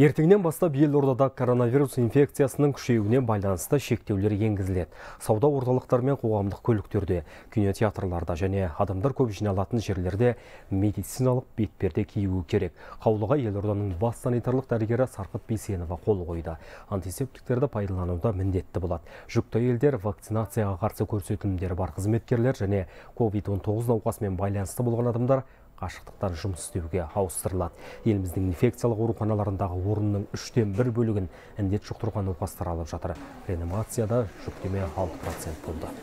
Ертеңнен бастап елордада коронавирус инфекциясының күшеюіне байланысты шектеулер енгізіледі. Сауда орталықтары мен қоғамдық көліктерде, кинотеатрларда және адамдар көп жиналатын жерлерде медициналық бетперде киюі керек. Қаулыға елорданың бас санитарлық дәрігері Сарқыт Бейсенова қол қойды. Антисептиктерді пайдалануда міндетті болады. Жүкті елдер вакцинацияға қарсы көрсетілімдері бар қызметкерлер және COVID-19 науқасымен байланысты болған адамдар қашықтықтан жұмыс істеуге ауыстырылады еліміздің инфекциялық ауруханаларындағы орынның үштен бір бөлігін індет жұқтырған науқастар алып жатыр реанимацияда жүктеме алты процент болды